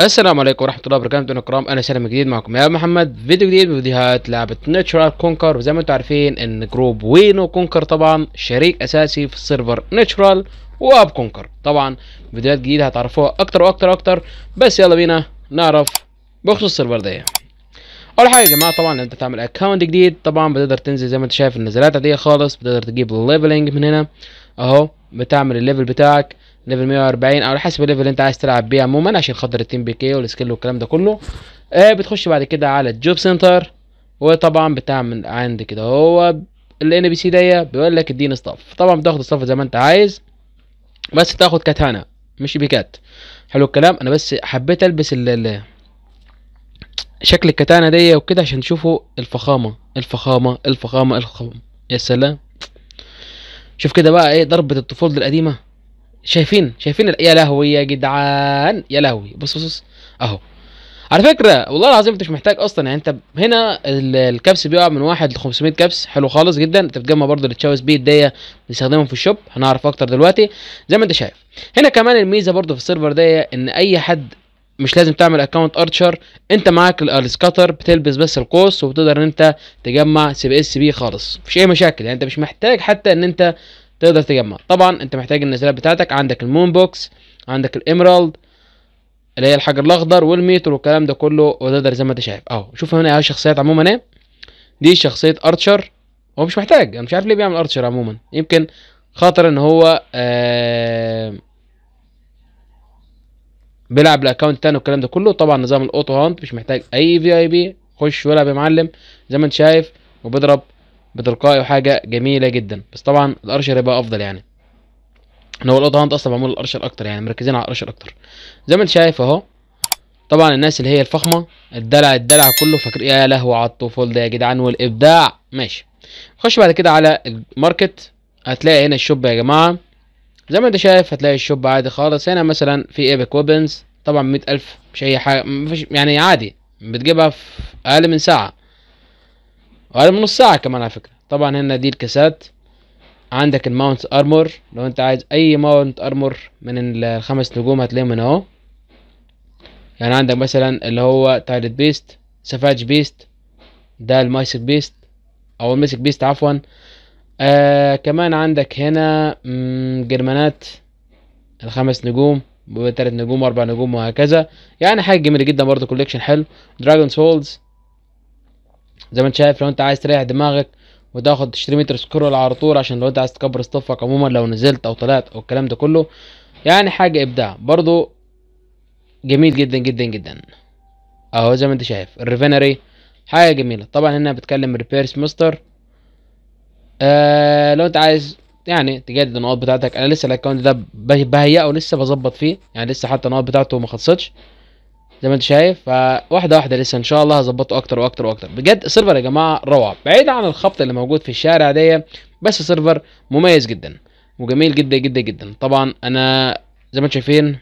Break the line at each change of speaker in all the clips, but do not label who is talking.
السلام عليكم ورحمه الله وبركاته الكرام انا سالم جديد معكم يا محمد فيديو جديد من فيديوهات لعبه ناتشورال كونكر وزي ما انتم عارفين ان جروب وينو كونكر طبعا شريك اساسي في السيرفر ناتشورال واب كونكر طبعا فيديوهات جديده هتعرفوها اكتر واكتر واكتر بس يلا بينا نعرف بخصوص السيرفر ده اول حاجه يا جماعه طبعا انت تعمل اكونت جديد طبعا بتقدر تنزل زي ما انت شايف النزلات عاديه خالص بتقدر تجيب الليفلنج من هنا اهو بتعمل الليفل بتاعك ليفل 140 او على حسب الليفل اللي انت عايز تلعب بيه عموما عشان خاطر التيم بي كي والسكيل والكلام ده كله آه بتخش بعد كده على الجوب سنتر وطبعا بتعمل عند كده هو الان بي سي ديه بيقول لك اديني ستاف طبعا بتاخد ستاف زي ما انت عايز بس تاخد كاتانا مش بيكات حلو الكلام انا بس حبيت البس ال شكل الكتانة دي وكده عشان تشوفوا الفخامة الفخامة الفخامة الفخامة يا سلام شوف كده بقى ايه ضربة الطفولة القديمة شايفين شايفين يا لهوي يا جدعان يا لهوي بص بص اهو على فكره والله العظيم انت مش محتاج اصلا يعني انت هنا الكبس بيقع من واحد ل 500 كبس حلو خالص جدا انت بتجمع برضه التشاوس بيه دي بنستخدمهم في الشوب هنعرف اكتر دلوقتي زي ما انت شايف هنا كمان الميزه برضه في السيرفر دي ان اي حد مش لازم تعمل اكونت ارشر انت معاك السكاتر بتلبس بس القوس وبتقدر ان انت تجمع سي بي اس بي خالص مفيش اي مشاكل يعني انت مش محتاج حتى ان انت تقدر تجمع طبعا انت محتاج النزلات بتاعتك عندك المون بوكس عندك الامرالد اللي هي الحجر الاخضر والميتر والكلام ده كله وتقدر زي ما انت شايف اهو شوف هنا اهي الشخصيات عموما ايه دي شخصيه ارشر هو مش محتاج انا مش عارف ليه بيعمل ارشر عموما يمكن خاطر ان هو آه بيلعب الاكونت تاني والكلام ده كله طبعا نظام الاوتو هانت مش محتاج اي في اي بي خش والعب يا معلم زي ما انت شايف وبيضرب بتلقائي وحاجه جميله جدا بس طبعا الارشر هيبقى افضل يعني ان هو الاوضه اصلا معمول الارشر اكتر يعني مركزين على الارشر اكتر زي ما انت شايف اهو طبعا الناس اللي هي الفخمه الدلع الدلع كله فاكر يا لهو على الطفول ده يا جدعان والابداع ماشي خش بعد كده على الماركت هتلاقي هنا الشوب يا جماعه زي ما انت شايف هتلاقي الشوب عادي خالص هنا مثلا في ايبك ويبنز طبعا مية ألف مش أي حاجة مفيش يعني عادي بتجيبها في أقل من ساعة أقل من نص ساعة كمان على فكرة طبعا هنا دي الكاسات عندك الماونت ارمور لو انت عايز اي ماونت ارمور من الخمس نجوم هتلاقيهم من اهو يعني عندك مثلا اللي هو تايلت بيست سافاج بيست ده المايسك بيست او المسك بيست عفوا آه كمان عندك هنا جرمانات الخمس نجوم وتلات نجوم واربع نجوم وهكذا يعني حاجه جميله جدا برضه كوليكشن حلو دراجون سولز زي ما انت شايف لو انت عايز تريح دماغك وتاخد تشتري متر سكرول على طول عشان لو انت عايز تكبر صفك عموما لو نزلت او طلعت او الكلام ده كله يعني حاجه ابداع برضو جميل جدا جدا جدا اهو زي ما انت شايف الريفينري حاجه جميله طبعا هنا بتكلم ريبيرس مستر آه لو انت عايز يعني تجدد النقاط بتاعتك انا لسه الاكونت ده بهيئه ولسه بظبط فيه يعني لسه حتى النقاط بتاعته ما خلصتش زي ما انت شايف فواحده واحده لسه ان شاء الله هظبطه اكتر واكتر واكتر بجد سيرفر يا جماعه روعه بعيد عن الخبط اللي موجود في الشارع دي بس سيرفر مميز جدا وجميل جدا جدا جدا طبعا انا زي ما انتم شايفين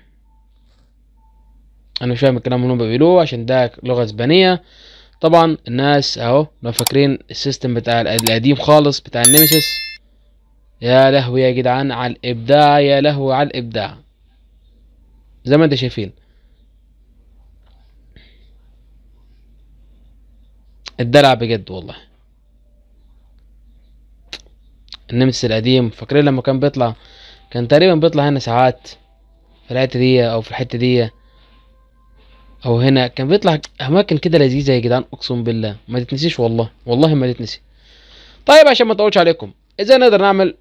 انا مش فاهم الكلام اللي هم بيقولوه عشان ده لغه اسبانيه طبعا الناس اهو لو فاكرين السيستم بتاع القديم خالص بتاع النمسيس يا لهوي يا جدعان على الابداع يا لهوي على الابداع زي ما انتم شايفين الدلع بجد والله النمس القديم فاكرين لما كان بيطلع كان تقريبا بيطلع هنا ساعات في الحته دي او في الحته دي او هنا كان بيطلع اماكن كده لذيذه يا جدعان اقسم بالله ما تتنسيش والله والله ما تتنسي طيب عشان ما اطولش عليكم ازاي نقدر نعمل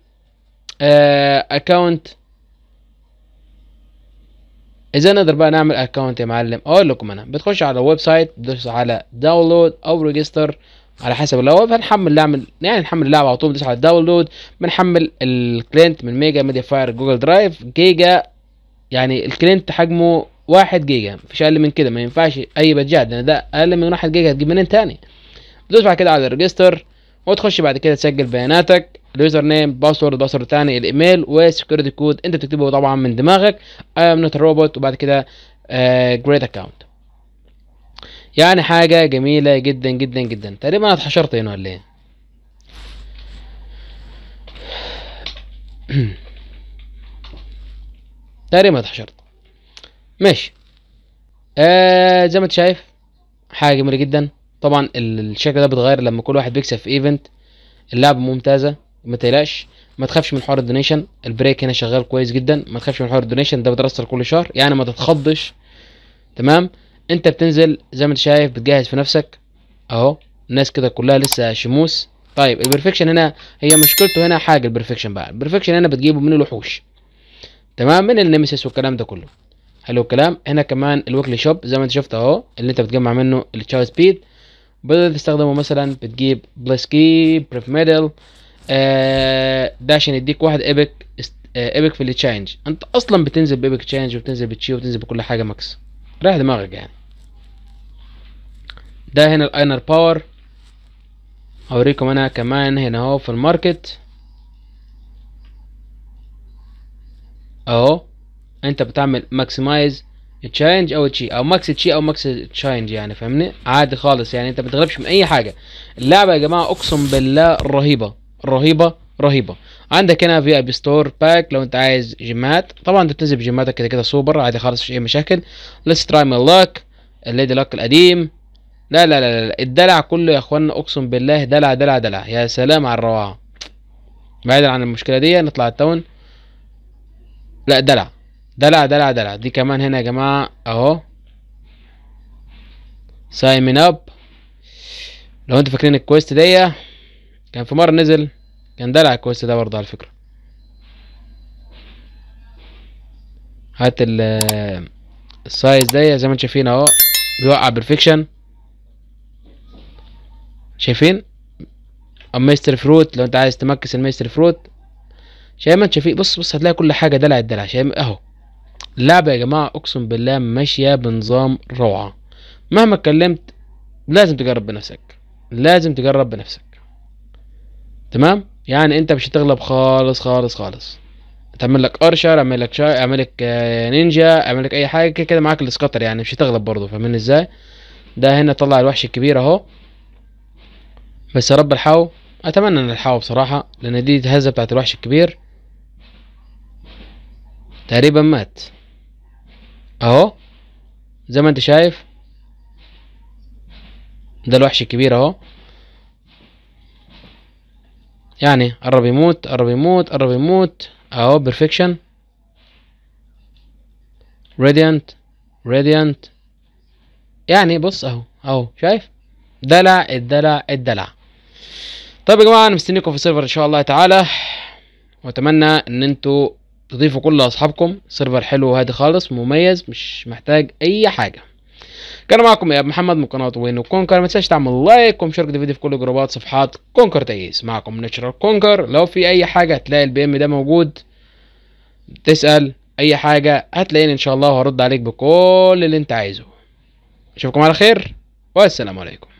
آه اكونت ازاي نقدر بقى نعمل اكونت يا معلم اقول لكم انا بتخش على الويب سايت بتدوس على داونلود او ريجستر على حسب لو هنحمل نعمل يعني نحمل اللعبه على طول بتدوس على داونلود بنحمل الكلينت من ميجا ميديا فاير جوجل درايف جيجا يعني الكلينت حجمه واحد جيجا مفيش اقل من كده ما ينفعش اي بجاد لان يعني ده اقل من واحد جيجا هتجيب منين تاني بتدوس بعد كده على الريجستر وتخش بعد كده تسجل بياناتك اليوزر نيم باسورد باسورد تاني الايميل وسكيورتي كود انت بتكتبه طبعا من دماغك اي ام نوت روبوت وبعد كده جريت آه، اكونت يعني حاجة جميلة جدا جدا جدا تقريبا انا اتحشرت هنا ولا ايه تقريبا اتحشرت ماشي آه زي ما انت شايف حاجة جميلة جدا طبعا الشكل ده بيتغير لما كل واحد بيكسب في ايفنت اللعبة ممتازة ما تقلقش ما تخافش من حوار الدونيشن البريك هنا شغال كويس جدا ما تخافش من حوار الدونيشن ده بترسل كل شهر يعني ما تتخضش تمام انت بتنزل زي ما انت شايف بتجهز في نفسك اهو الناس كده كلها لسه شموس طيب البرفكشن هنا هي مشكلته هنا حاجه البرفكشن بقى البرفكشن هنا بتجيبه من الوحوش تمام من النمسيس والكلام ده كله حلو الكلام هنا كمان الويكلي شوب زي ما انت شفت اهو اللي انت بتجمع منه التشاو سبيد بدل تستخدمه مثلا بتجيب بليسكي بريف ميدل آه ده عشان يديك واحد ايبك آه، ايبك في التشالنج انت اصلا بتنزل بايبك تشالنج وبتنزل بتشي وبتنزل بكل حاجه ماكس رايح دماغك يعني ده هنا الاينر باور اوريكم انا كمان هنا اهو في الماركت اهو انت بتعمل ماكسمايز تشالنج او تشي او ماكس تشي او ماكس تشالنج يعني فاهمني عادي خالص يعني انت ما بتغلبش من اي حاجه اللعبه يا جماعه اقسم بالله رهيبه رهيبه رهيبه عندك هنا في اب ستور باك لو انت عايز جيمات طبعا انت بتنزل بجيماتك كده كده سوبر عادي خالص مفيش اي مشاكل ليتس تراي ماي لاك الليدي لاك القديم لا لا لا لا الدلع كله يا اخوانا اقسم بالله دلع دلع دلع يا سلام على الروعه بعيدا عن المشكله دي نطلع التون لا دلع دلع دلع دلع دي كمان هنا يا جماعه اهو ساين اب لو انتوا فاكرين الكويست دي كان في مره نزل كان دلع كويس ده برضه على فكرة هات ال السايز ده زي ما انتم شايفين اهو بيوقع بيرفكشن شايفين مستر فروت لو انت عايز تمكس المستر فروت شايف ما انت شايفين بص بص هتلاقي كل حاجة دلع الدلع شايف اهو اللعبة يا جماعة اقسم بالله ماشية بنظام روعة مهما اتكلمت لازم تجرب بنفسك لازم تجرب بنفسك تمام يعني انت مش هتغلب خالص خالص خالص تعمل لك ارشر اعمل لك شاي اعمل لك آه، نينجا اعمل لك اي حاجه كده كده معاك السكاتر يعني مش هتغلب برضه فاهمين ازاي ده هنا طلع الوحش الكبير اهو بس يا رب الحاو اتمنى ان الحاو بصراحه لان دي الهزه بتاعت الوحش الكبير تقريبا مات اهو زي ما انت شايف ده الوحش الكبير اهو يعني قرب يموت قرب يموت قرب يموت اهو بيرفكشن راديانت راديانت يعني بص اهو اهو شايف دلع الدلع الدلع طيب يا جماعه انا مستنيكم في السيرفر ان شاء الله تعالى واتمنى ان انتوا تضيفوا كل اصحابكم سيرفر حلو وهادي خالص مميز مش محتاج اي حاجه كان معكم يا محمد من قناه وين كونكر ما تنساش تعمل لايك ومشاركه الفيديو في كل جروبات صفحات كونكر تيس معكم ناتشرال كونكر لو في اي حاجه هتلاقي البي ام ده موجود تسال اي حاجه هتلاقيني ان شاء الله وهرد عليك بكل اللي انت عايزه اشوفكم على خير والسلام عليكم